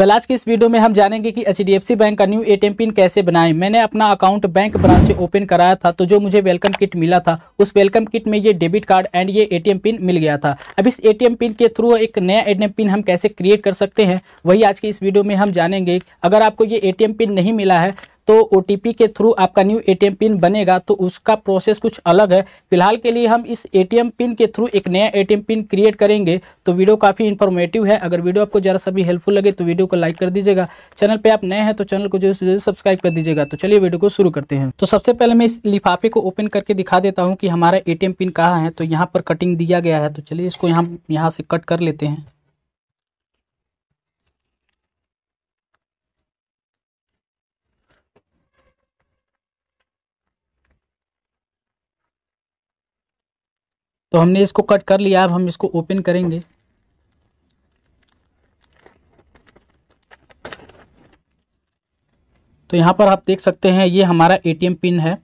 well आज की इस वीडियो में हम जानेंगे कि एच बैंक का न्यू एटीएम पिन कैसे बनाएं मैंने अपना अकाउंट बैंक ब्रांच से ओपन कराया था तो जो मुझे वेलकम किट मिला था उस वेलकम किट में ये डेबिट कार्ड एंड ये एटीएम पिन मिल गया था अब इस एटीएम पिन के थ्रू एक नया एटीएम पिन हम कैसे क्रिएट कर सकते हैं वही आज की इस वीडियो में हम जानेंगे अगर आपको ये एम पिन नहीं मिला है तो ओ के थ्रू आपका न्यू ए पिन बनेगा तो उसका प्रोसेस कुछ अलग है फिलहाल के लिए हम इस ए पिन के थ्रू एक नया ए पिन क्रिएट करेंगे तो वीडियो काफ़ी इन्फॉर्मेटिव है अगर वीडियो आपको ज़रा सा भी हेल्पफुल लगे तो वीडियो को लाइक कर दीजिएगा चैनल पर आप नए हैं तो चैनल को जरूर से जरूर सब्सक्राइब कर दीजिएगा तो चलिए वीडियो को शुरू करते हैं तो सबसे पहले मैं इस लिफाफे को ओपन करके दिखा देता हूँ कि हमारा ए पिन कहाँ है तो यहाँ पर कटिंग दिया गया है तो चलिए इसको यहाँ यहाँ से कट कर लेते हैं तो हमने इसको कट कर लिया अब हम इसको ओपन करेंगे तो यहाँ पर आप देख सकते हैं ये हमारा एटीएम पिन है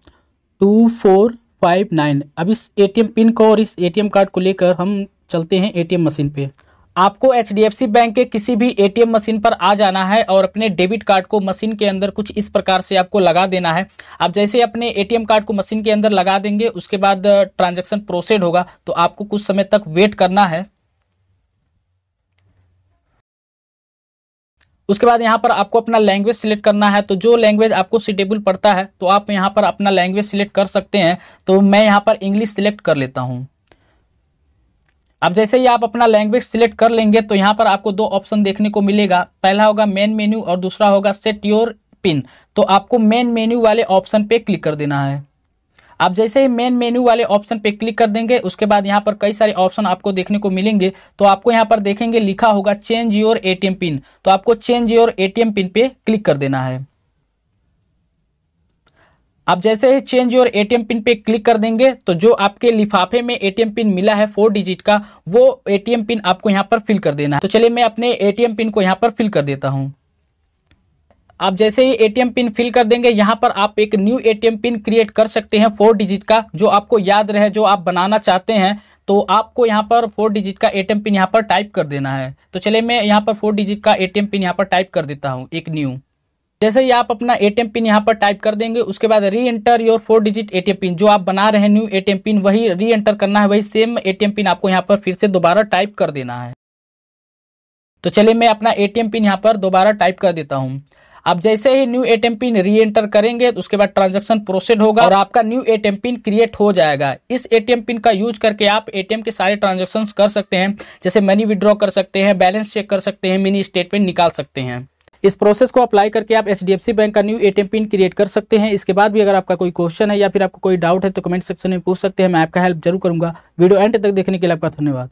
टू फोर फाइव नाइन अब इस एटीएम पिन को और इस एटीएम कार्ड को लेकर हम चलते हैं एटीएम मशीन पे आपको एच बैंक के किसी भी एटीएम मशीन पर आ जाना है और अपने डेबिट कार्ड को मशीन के अंदर कुछ इस प्रकार से आपको लगा देना है आप जैसे अपने एटीएम कार्ड को मशीन के अंदर लगा देंगे उसके बाद ट्रांजेक्शन प्रोसेड होगा तो आपको कुछ समय तक वेट करना है उसके बाद यहाँ पर आपको अपना लैंग्वेज सिलेक्ट करना है तो जो लैंग्वेज आपको सिटेबल पड़ता है तो आप यहाँ पर अपना लैंग्वेज सिलेक्ट कर सकते हैं तो मैं यहाँ पर इंग्लिश सिलेक्ट कर लेता हूँ अब जैसे ही आप अपना लैंग्वेज सिलेक्ट कर लेंगे तो यहाँ पर आपको दो ऑप्शन देखने को मिलेगा पहला होगा मेन मेन्यू और दूसरा होगा सेट योर पिन तो आपको मेन मेन्यू वाले ऑप्शन पे क्लिक कर देना है आप जैसे ही मेन मेन्यू वाले ऑप्शन पे क्लिक कर देंगे उसके बाद यहाँ पर कई सारे ऑप्शन आपको देखने को मिलेंगे तो आपको यहाँ पर देखेंगे लिखा होगा चेंज योर एटीएम पिन तो आपको चेंज योर एटीएम पिन पे क्लिक कर देना है आप जैसे ही चेंज योर एटीएम पिन पे क्लिक कर देंगे तो जो आपके लिफाफे में एटीएम पिन मिला है फोर डिजिट का वो एटीएम पिन आपको यहाँ पर फिल कर देना है तो चलिए मैं अपने एटीएम पिन को यहाँ पर फिल कर देता हूँ आप जैसे ही एटीएम पिन फिल कर देंगे यहाँ पर आप एक न्यू एटीएम पिन क्रिएट कर सकते हैं फोर डिजिट का जो आपको याद रहे जो आप बनाना चाहते हैं तो आपको यहाँ पर फोर डिजिट का एटीएम पिन यहाँ पर टाइप कर देना है तो चलिए मैं यहाँ पर फोर डिजिट का एटीएम पिन यहाँ पर टाइप कर देता हूँ एक न्यू जैसे ही आप अपना एटीएम पिन यहाँ पर टाइप कर देंगे उसके बाद re enter your four digit ATM pin जो आप बना रहे हैं न्यू एटीएम पिन वही री एंटर करना है वही सेम एटीएम पिन आपको यहाँ पर फिर से दोबारा टाइप कर देना है तो चलिए मैं अपना एटीएम पिन यहाँ पर दोबारा टाइप कर देता हूँ आप जैसे ही new ATM pin re enter करेंगे तो उसके बाद ट्रांजेक्शन प्रोसेड होगा और आपका न्यू एटीएम पिन क्रिएट हो जाएगा इस एटीएम पिन का यूज करके आप एटीएम के सारे ट्रांजेक्शन कर सकते हैं जैसे मनी विड्रॉ कर सकते हैं बैलेंस चेक कर सकते हैं मिनी स्टेटमेंट निकाल सकते हैं इस प्रोसेस को अप्लाई करके आप एच बैंक का न्यू एटीएम पिन क्रिएट कर सकते हैं इसके बाद भी अगर आपका कोई क्वेश्चन है या फिर आपको कोई डाउट है तो कमेंट सेक्शन में पूछ सकते हैं मैं आपका हेल्प जरूर करूंगा वीडियो एंड तक देखने के लिए आपका धन्यवाद